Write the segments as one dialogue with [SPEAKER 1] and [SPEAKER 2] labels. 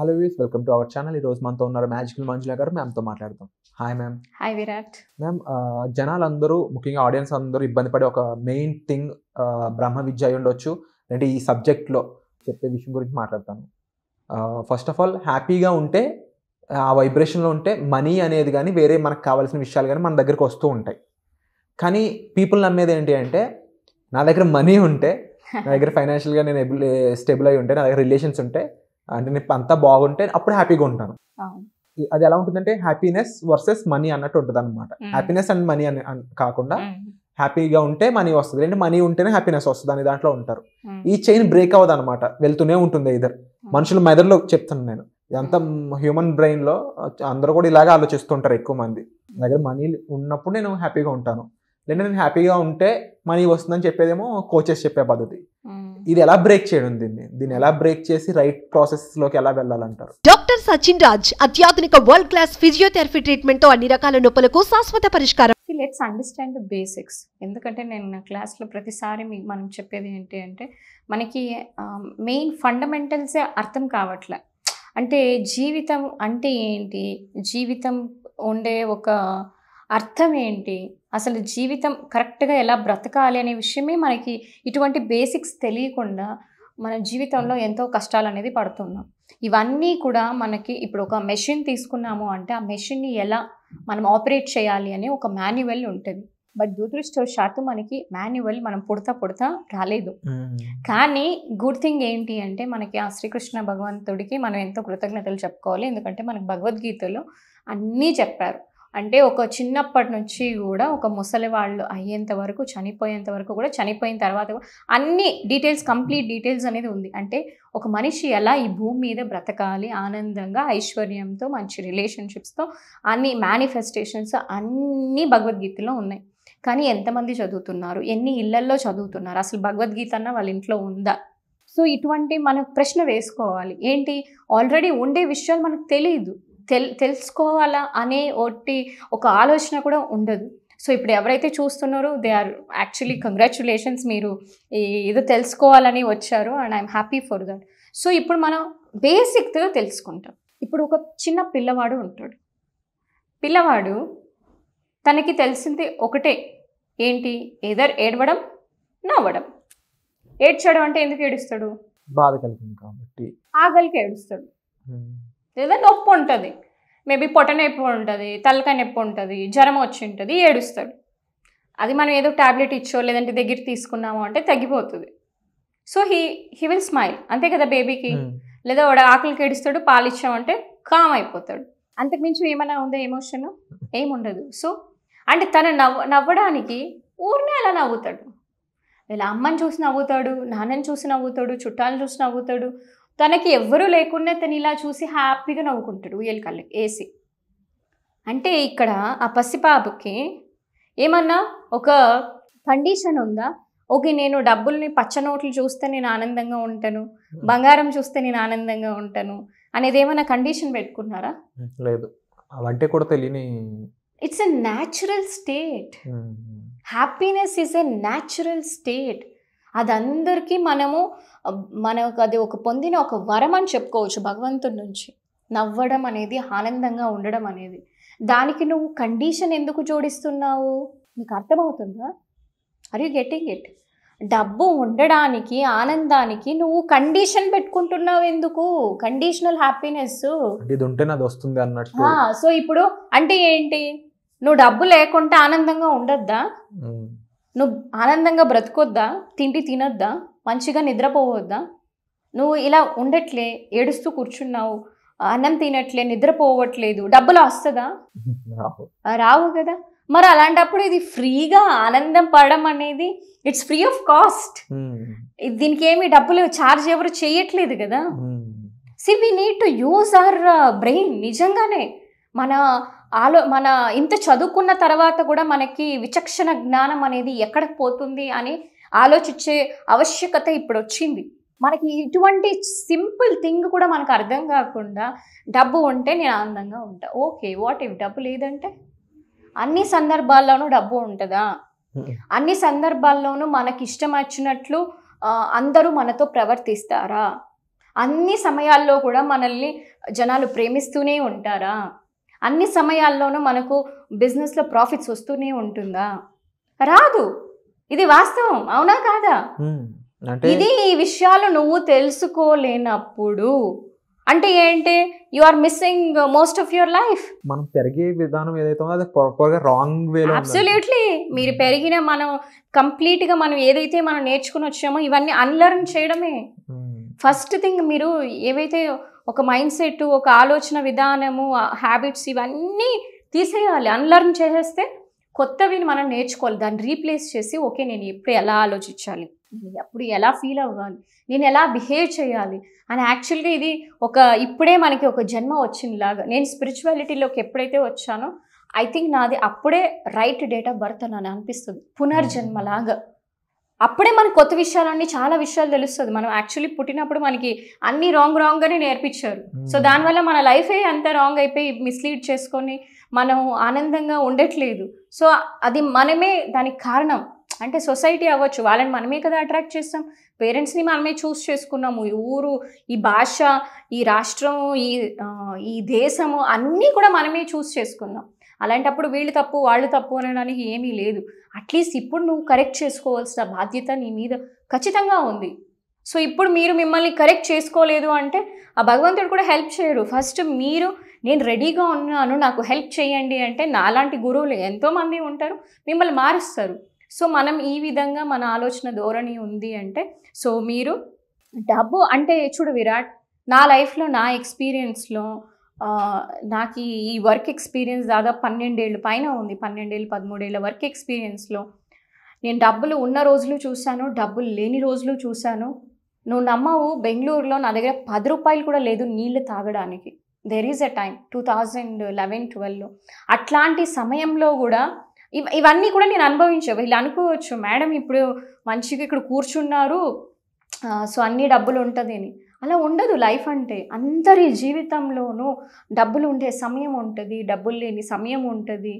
[SPEAKER 1] Hello views welcome to our channel ఈ రోజు మనతో ఉన్నారు మ్యాజికల్ మంజుల గారు మ్యామ్తో మాట్లాడతాం hi ma'am hi Virat ma'am జనాలందరూ ముఖ్యంగా ఆడియన్స్ అందరూ ఇబ్బంది పడే ఒక మెయిన్ థింగ్ బ్రహ్మ విద్య అయి ఉండొచ్చు అంటే ఈ సబ్జెక్ట్లో చెప్పే విషయం గురించి మాట్లాడతాను ఫస్ట్ ఆఫ్ ఆల్ హ్యాపీగా ఉంటే ఆ వైబ్రేషన్లో ఉంటే మనీ అనేది కానీ వేరే మనకు కావాల్సిన విషయాలు కానీ మన దగ్గరికి వస్తూ ఉంటాయి కానీ పీపుల్ నమ్మేది ఏంటి అంటే నా దగ్గర మనీ ఉంటే నా దగ్గర ఫైనాన్షియల్గా నేను ఎబుల్ స్టేబుల్ అయి ఉంటే నా దగ్గర రిలేషన్స్ ఉంటే అంటే నేను అంతా బాగుంటే అప్పుడు హ్యాపీగా ఉంటాను అది ఎలా ఉంటుందంటే హ్యాపీనెస్ వర్సెస్ మనీ అన్నట్టు ఉంటుంది అనమాట హ్యాపీనెస్ అండ్ మనీ అని కాకుండా హ్యాపీగా ఉంటే మనీ వస్తుంది అంటే మనీ ఉంటేనే హ్యాపీనెస్ వస్తుంది అనే దాంట్లో ఉంటారు ఈ చైన్ బ్రేక్ అవ్వదు అనమాట వెళ్తూనే ఉంటుంది ఇద్దరు మనుషుల మెదడులో చెప్తాను నేను ఎంత హ్యూమన్ బ్రెయిన్ లో అందరూ కూడా ఇలాగే ఆలోచిస్తుంటారు ఎక్కువ మంది దగ్గర మనీ ఉన్నప్పుడు నేను హ్యాపీగా ఉంటాను లేదంటే నేను హ్యాపీగా ఉంటే మనీ వస్తుందని చెప్పేదేమో కోచెస్ చెప్పే పద్ధతి ఇది ఎలా బ్రేక్ చేయడం దీన్ని దీన్ని ఎలా బ్రేక్ చేసి రైట్ ప్రాసెస్ లోకి ఎలా వెళ్ళాలంటారు డాక్టర్ సచిన్ రాజ్ అత్యాధునిక వరల్డ్ క్లాస్ ఫిజియోథెరపీ ట్రీట్మెంట్ తో అన్ని రకాల నొప్పులకు
[SPEAKER 2] శాశ్వత పరిష్కారం లెట్స్ అండర్స్టాండ్ ద బేసిక్స్ ఎందుకంటే నేను నా క్లాస్లో ప్రతిసారి మీకు మనం చెప్పేది ఏంటి అంటే మనకి మెయిన్ ఫండమెంటల్సే అర్థం కావట్లే అంటే జీవితం అంటే ఏంటి జీవితం ఉండే ఒక అర్థం ఏంటి అసలు జీవితం కరెక్ట్గా ఎలా బ్రతకాలి అనే విషయమే మనకి ఇటువంటి బేసిక్స్ తెలియకుండా మన జీవితంలో ఎంతో కష్టాలు అనేది పడుతున్నాం ఇవన్నీ కూడా మనకి ఇప్పుడు ఒక మెషిన్ తీసుకున్నాము అంటే ఆ మెషిన్ని ఎలా మనం ఆపరేట్ చేయాలి అనే ఒక మాన్యువల్ ఉంటుంది బట్ దురదృష్టవశాత్తు మనకి మాన్యువల్ మనం పుడతా పుడతా రాలేదు కానీ గుడ్ థింగ్ ఏంటి అంటే మనకి ఆ శ్రీకృష్ణ భగవంతుడికి మనం ఎంతో కృతజ్ఞతలు చెప్పుకోవాలి ఎందుకంటే మనకు భగవద్గీతలో అన్నీ చెప్పారు అంటే ఒక చిన్నప్పటి నుంచి కూడా ఒక ముసలి వాళ్ళు అయ్యేంత వరకు చనిపోయేంత వరకు కూడా చనిపోయిన తర్వాత కూడా అన్ని డీటెయిల్స్ కంప్లీట్ డీటెయిల్స్ అనేది ఉంది అంటే ఒక మనిషి ఎలా ఈ భూమి మీద బ్రతకాలి ఆనందంగా ఐశ్వర్యంతో మంచి రిలేషన్షిప్స్తో అన్ని మేనిఫెస్టేషన్స్ అన్నీ భగవద్గీతలో ఉన్నాయి కానీ ఎంతమంది చదువుతున్నారు ఎన్ని ఇళ్లల్లో చదువుతున్నారు అసలు భగవద్గీత అన్న వాళ్ళ ఇంట్లో ఉందా సో ఇటువంటి మనం ప్రశ్న వేసుకోవాలి ఏంటి ఆల్రెడీ ఉండే విషయాలు మనకు తెలియదు తెల్ తెలుసుకోవాలా అనే ఒకటి ఒక ఆలోచన కూడా ఉండదు సో ఇప్పుడు ఎవరైతే చూస్తున్నారో దే ఆర్ యాక్చువల్లీ కంగ్రాచులేషన్స్ మీరు ఏదో తెలుసుకోవాలని వచ్చారు and I'm happy for that so ఇప్పుడు మనం బేసిక్గా తెలుసుకుంటాం ఇప్పుడు ఒక చిన్న పిల్లవాడు ఉంటాడు పిల్లవాడు తనకి తెలిసింది ఒకటే ఏంటి ఏదర్ ఏడవడం నవ్వడం ఏడ్చడం అంటే ఎందుకు ఏడుస్తాడు
[SPEAKER 1] బాధ కలిగింది కాబట్టి
[SPEAKER 2] ఆకలికి ఏడుస్తాడు లేదా నొప్పి ఉంటుంది మేబీ పొట నొప్పి ఉంటుంది తలకాయ నొప్పి ఉంటుంది జ్వరం వచ్చి ఉంటుంది ఏడుస్తాడు అది మనం ఏదో ట్యాబ్లెట్ ఇచ్చో లేదంటే దగ్గర తీసుకున్నామో అంటే తగ్గిపోతుంది so he he will smile అంతే కదా బేబీకి hmm. లేదా వాడు ఆకలికి ఏడుస్తాడు పాలు ఇచ్చామంటే కామ్ అయిపోతాడు అంతకుమించి ఏమైనా ఉందా ఎమోషన్ ఏముండదు సో అంటే తను నవ్వ నవ్వడానికి ఊరినే అలా నవ్వుతాడు ఇలా అమ్మని చూసి నవ్వుతాడు నాన్నని చూసి నవ్వుతాడు చుట్టాలను చూసి నవ్వుతాడు తనకి ఎవ్వరూ లేకుండా తను ఇలా చూసి హ్యాపీగా నవ్వుకుంటాడు ఉయ్యల ఏసీ ఏసి అంటే ఇక్కడ ఆ పసిపాపకి ఏమన్నా ఒక కండిషన్ ఉందా ఓకే నేను డబ్బుల్ని పచ్చ నోట్లు చూస్తే నేను ఆనందంగా ఉంటాను hmm. బంగారం చూస్తే నేను ఆనందంగా ఉంటాను అనేది ఏమైనా కండిషన్ పెట్టుకున్నారా
[SPEAKER 1] hmm, లేదు అవంటే కూడా తెలియని
[SPEAKER 2] it's a natural state happiness is a natural state అది అందరికీ మనము మనకు అది ఒక పొందిన ఒక వరం అని చెప్పుకోవచ్చు భగవంతుడి నుంచి నవ్వడం అనేది ఆనందంగా ఉండడం అనేది దానికి నువ్వు కండిషన్ ఎందుకు జోడిస్తున్నావు నీకు అర్థమవుతుందా ఆర్ యూ గెటింగ్ ఇట్ డబ్బు ఉండడానికి ఆనందానికి నువ్వు కండిషన్ పెట్టుకుంటున్నావు ఎందుకు కండిషనల్ హ్యాపీనెస్
[SPEAKER 1] ఇది ఉంటే నాది వస్తుంది అన్నట్టు
[SPEAKER 2] సో ఇప్పుడు అంటే ఏంటి నువ్వు డబ్బు లేకుండా ఆనందంగా ఉండద్దా నువ్వు ఆనందంగా బ్రతుకొద్దా తిండి తినొద్దా మంచిగా నిద్రపోవద్దా నువ్వు ఇలా ఉండట్లే ఏడుస్తూ కూర్చున్నావు అన్నం తినట్లే నిద్రపోవట్లేదు డబ్బులు వస్తుందా రావు కదా మరి అలాంటప్పుడు ఇది ఫ్రీగా ఆనందం పడడం అనేది ఇట్స్ ఫ్రీ ఆఫ్ కాస్ట్ దీనికి ఏమి డబ్బులు చార్జ్ ఎవరు చేయట్లేదు కదా see we need to use our brain నిజంగానే మన ఆలో మన ఇంత చదువుకున్న తర్వాత కూడా మనకి విచక్షణ జ్ఞానం అనేది ఎక్కడికి పోతుంది అని ఆలోచించే ఆవశ్యకత ఇప్పుడు వచ్చింది మనకి ఇటువంటి సింపుల్ థింగ్ కూడా మనకు అర్థం కాకుండా డబ్బు ఉంటే నేను ఆనందంగా ఉంటా ఓకే వాట్ ఇఫ్ డబ్బు లేదంటే అన్ని సందర్భాల్లోనూ డబ్బు ఉంటుందా అన్ని సందర్భాల్లోనూ మనకి ఇష్టం వచ్చినట్లు అందరూ మనతో ప్రవర్తిస్తారా అన్ని సమయాల్లో కూడా మనల్ని జనాలు ప్రేమిస్తూనే ఉంటారా అన్ని సమయాల్లోనూ మనకు బిజినెస్లో ప్రాఫిట్స్ వస్తూనే ఉంటుందా రాదు ఇది వాస్తవం అవునా కాదా ఇది ఈ విషయాలు నువ్వు తెలుసుకోలేనప్పుడు అంటే ఏంటి you are missing most of your life
[SPEAKER 1] మనం పెరిగే విధానం ఏదైతే రాంగ్ అబ్సల్యూట్లీ
[SPEAKER 2] మీరు పెరిగిన మనం కంప్లీట్ గా మనం ఏదైతే మనం నేర్చుకుని వచ్చామో ఇవన్నీ అన్లర్న్ చేయడమే ఫస్ట్ థింగ్ మీరు ఏవైతే ఒక మైండ్ సెట్ ఒక ఆలోచన విధానము హ్యాబిట్స్ ఇవన్నీ తీసేయాలి అన్లర్న్ చేసేస్తే కొత్తవి మనం నేర్చుకోవాలి దాన్ని రీప్లేస్ చేసి ఓకే నేను ఎప్పుడు ఎలా ఆలోచించాలి అప్పుడు ఎలా ఫీల్ అవ్వాలి నేను ఎలా బిహేవ్ చేయాలి అని యాక్చువల్గా ఇది ఒక ఇప్పుడే మనకి ఒక జన్మ వచ్చినలాగా నేను స్పిరిచువాలిటీలోకి ఎప్పుడైతే వచ్చానో ఐ థింక్ నాది అప్పుడే రైట్ డేట్ ఆఫ్ బర్త్ అని అనిపిస్తుంది పునర్జన్మలాగా అప్పుడే మనకు కొత్త విషయాలన్నీ చాలా విషయాలు తెలుస్తుంది మనం యాక్చువల్లీ పుట్టినప్పుడు మనకి అన్ని రాంగ్ రాంగ్గానే నేర్పించారు సో hmm. దానివల్ల మన లైఫే అంత రాంగ్ అయిపోయి మిస్లీడ్ చేసుకొని మనం ఆనందంగా ఉండట్లేదు సో అది మనమే దానికి కారణం అంటే సొసైటీ అవ్వచ్చు వాళ్ళని మనమే కదా అట్రాక్ట్ చేస్తాం పేరెంట్స్ని మనమే చూస్ చేసుకున్నాము ఈ ఊరు ఈ భాష ఈ రాష్ట్రం ఈ ఈ దేశము అన్నీ కూడా మనమే చూస్ చేసుకున్నాం అలాంటప్పుడు వీళ్ళు తప్పు వాళ్ళు తప్పు అనడానికి ఏమీ లేదు అట్లీస్ట్ ఇప్పుడు నువ్వు కరెక్ట్ చేసుకోవాల్సిన బాధ్యత నీ మీద ఖచ్చితంగా ఉంది సో ఇప్పుడు మీరు మిమ్మల్ని కరెక్ట్ చేసుకోలేదు అంటే ఆ భగవంతుడు కూడా హెల్ప్ చేయడు ఫస్ట్ మీరు నేను రెడీగా ఉన్నాను నాకు హెల్ప్ చేయండి అంటే నాలాంటి గురువులు ఎంతోమంది ఉంటారు మిమ్మల్ని మారుస్తారు సో మనం ఈ విధంగా మన ఆలోచన ధోరణి ఉంది అంటే సో మీరు డబ్బు అంటే చూడు విరాట్ నా లైఫ్లో నా ఎక్స్పీరియన్స్లో నాకు ఈ వర్క్ ఎక్స్పీరియన్స్ దాదాపు పన్నెండేళ్ళు పైన ఉంది పన్నెండేళ్ళు పదమూడేళ్ళ వర్క్ ఎక్స్పీరియన్స్లో నేను డబ్బులు ఉన్న రోజులు చూశాను డబ్బులు లేని రోజులు చూశాను నువ్వు నమ్మవు బెంగళూరులో నా దగ్గర పది రూపాయలు కూడా లేదు నీళ్ళు తాగడానికి there is a time two thousand eleven ట్వెల్వ్లో అట్లాంటి సమయంలో కూడా ఇవ ఇవన్నీ కూడా నేను అనుభవించే వీళ్ళు అనుకోవచ్చు మేడం ఇప్పుడు మంచిగా ఇక్కడ కూర్చున్నారు సో అన్ని డబ్బులు ఉంటుంది అని అలా ఉండదు లైఫ్ అంటే అందరి జీవితంలోనూ డబ్బులు ఉండే సమయం ఉంటుంది డబ్బులు లేని సమయం ఉంటుంది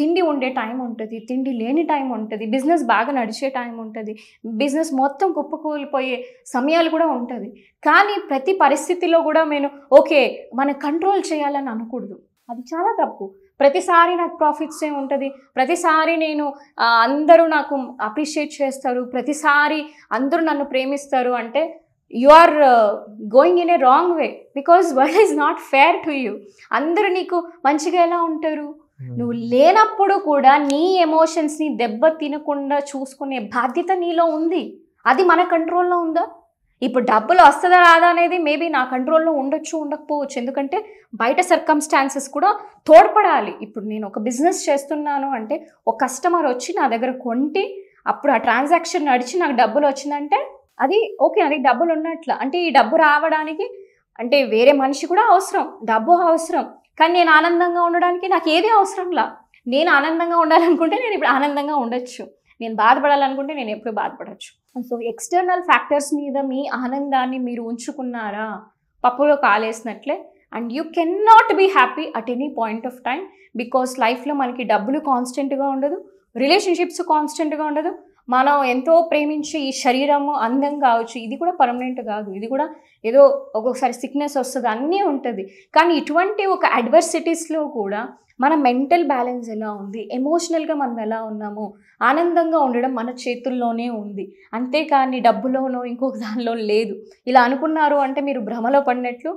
[SPEAKER 2] తిండి ఉండే టైం ఉంటుంది తిండి లేని టైం ఉంటుంది బిజినెస్ బాగా నడిచే టైం ఉంటుంది బిజినెస్ మొత్తం కుప్పకూలిపోయే సమయాలు కూడా ఉంటుంది కానీ ప్రతి పరిస్థితిలో కూడా నేను ఓకే మనం కంట్రోల్ చేయాలని అనకూడదు అది చాలా తప్పు ప్రతిసారి నాకు ప్రాఫిట్సే ఉంటుంది ప్రతిసారి నేను అందరూ నాకు అప్రిషియేట్ చేస్తారు ప్రతిసారి అందరూ నన్ను ప్రేమిస్తారు అంటే you are going in a wrong way because world is not fair to you అందరూ నీకు మంచిగా ఎలా ఉంటారు hmm. నువ్వు లేనప్పుడు కూడా నీ ఎమోషన్స్ని దెబ్బ తినకుండా చూసుకునే బాధ్యత నీలో ఉంది అది మన కంట్రోల్లో ఉందా ఇప్పుడు డబ్బులు వస్తుందా రాదా అనేది మేబీ నా కంట్రోల్లో ఉండొచ్చు ఉండకపోవచ్చు ఎందుకంటే బయట సర్కమ్స్టాన్సెస్ కూడా తోడ్పడాలి ఇప్పుడు నేను ఒక బిజినెస్ చేస్తున్నాను అంటే ఒక కస్టమర్ వచ్చి నా దగ్గర కొంటి అప్పుడు ఆ ట్రాన్సాక్షన్ నడిచి నాకు డబ్బులు వచ్చిందంటే అది ఓకే అది డబ్బులు ఉన్నట్ల అంటే ఈ డబ్బు రావడానికి అంటే వేరే మనిషి కూడా అవసరం డబ్బు అవసరం కానీ నేను ఆనందంగా ఉండడానికి నాకు ఏది అవసరంలా నేను ఆనందంగా ఉండాలనుకుంటే నేను ఇప్పుడు ఆనందంగా ఉండొచ్చు నేను బాధపడాలనుకుంటే నేను ఎప్పుడు బాధపడచ్చు సో ఎక్స్టర్నల్ ఫ్యాక్టర్స్ మీద మీ ఆనందాన్ని మీరు ఉంచుకున్నారా పప్పులో కాలేసినట్లే and you can not be happy at any point of time because లైఫ్లో మనకి డబ్బులు కాన్స్టెంట్గా ఉండదు రిలేషన్షిప్స్ కాన్స్టెంట్గా ఉండదు మనం ఎంతో ప్రేమించి ఈ శరీరము అందం కావచ్చు ఇది కూడా పర్మనెంట్ కాదు ఇది కూడా ఏదో ఒక్కొక్కసారి సిక్నెస్ వస్తుంది అన్నీ ఉంటుంది కానీ ఇటువంటి ఒక అడ్వర్సిటీస్లో కూడా మన మెంటల్ బ్యాలెన్స్ ఎలా ఉంది ఎమోషనల్గా మనం ఎలా ఉన్నాము ఆనందంగా ఉండడం మన చేతుల్లోనే ఉంది అంతేకాని డబ్బులోనో ఇంకొక దానిలో లేదు ఇలా అనుకున్నారు అంటే మీరు భ్రమలో పడినట్లు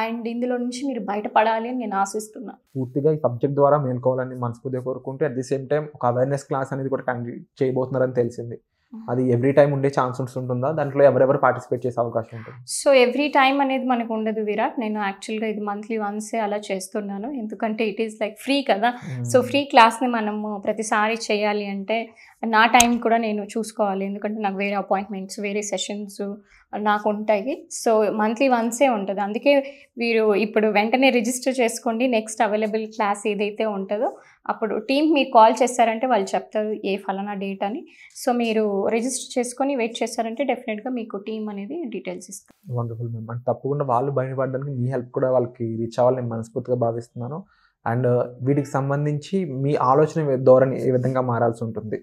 [SPEAKER 2] అండ్ ఇందులో నుంచి మీరు బయటపడాలి అని నేను ఆశిస్తున్నా
[SPEAKER 1] పూర్తిగా ఈ సబ్జెక్ట్ ద్వారా మేల్కోవాలని మనస్ఫూర్తిగా కోరుకుంటే అట్ ది సేమ్ టైం ఒక అవేర్నెస్ క్లాస్ అనేది కూడా కండక్ట్ చేయబోతున్నారని తెలిసింది అది ఎవ్రీ టైం ఉండే ఛాన్స్ ఉంటుందా దాంట్లో ఎవరెవరు పార్టిసిపేట్ చేసే అవకాశం ఉంటుంది
[SPEAKER 2] సో ఎవ్రీ టైం అనేది మనకు ఉండదు విరాట్ నేను యాక్చువల్గా ఇది మంత్లీ వన్సే అలా చేస్తున్నాను ఎందుకంటే ఇట్ ఈస్ లైక్ ఫ్రీ కదా సో ఫ్రీ క్లాస్ని మనము ప్రతిసారి చేయాలి అంటే నా టైం కూడా నేను చూసుకోవాలి ఎందుకంటే నాకు వేరే అపాయింట్మెంట్స్ వేరే సెషన్స్ నాకు ఉంటాయి సో మంత్లీ వన్సే ఉంటుంది అందుకే మీరు ఇప్పుడు వెంటనే రిజిస్టర్ చేసుకోండి నెక్స్ట్ అవైలబుల్ క్లాస్ ఏదైతే ఉంటుందో అప్పుడు టీం మీరు కాల్ చేస్తారంటే వాళ్ళు చెప్తారు ఏ ఫలానా డేట్ అని సో మీరు రిజిస్టర్ చేసుకొని వెయిట్ చేస్తారంటే డెఫినెట్గా మీకు టీం అనేది డీటెయిల్స్ ఇస్తారు
[SPEAKER 1] వండర్ఫుల్ మ్యామ్ అంటే తప్పకుండా వాళ్ళు బయటపడడానికి మీ హెల్ప్ కూడా వాళ్ళకి రీచ్ అవ్వాలని నేను మనస్ఫూర్తిగా భావిస్తున్నాను అండ్ వీటికి సంబంధించి మీ ఆలోచన ధోరణి ఏ విధంగా మారాల్సి ఉంటుంది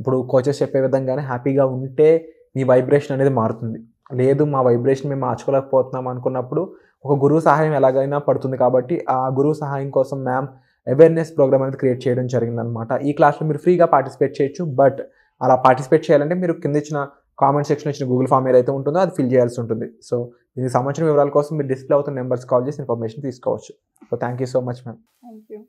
[SPEAKER 1] ఇప్పుడు కోచెస్ చెప్పే విధంగానే హ్యాపీగా ఉంటే మీ వైబ్రేషన్ అనేది మారుతుంది లేదు మా వైబ్రేషన్ మేము మార్చుకోలేకపోతున్నాం అనుకున్నప్పుడు ఒక గురువు సహాయం ఎలాగైనా పడుతుంది కాబట్టి ఆ గురువు సహాయం కోసం మ్యామ్ అవేర్నెస్ ప్రోగ్రామ్ అనేది క్రియేట్ చేయడం జరిగిందనమాట ఈ క్లాస్లో మీరు ఫ్రీగా పార్టిసిపేట్ చేయొచ్చు బట్ అలా పార్టిసిపేట్ చేయాలంటే మీరు కింద ఇచ్చిన కామెంట్ సెక్షన్ ఇచ్చిన గూగుల్ ఫామ్ ఏదైతే ఉంటుందో అది ఫిల్ చేయాల్సి ఉంటుంది సో దీనికి సంబంధించిన వివరాల కోసం మీరు డిస్ప్లే అవుతున్న నెంబర్స్ కాల్ చేసి ఇన్ఫర్మేషన్ తీసుకోవచ్చు so thank you so much ma'am thank you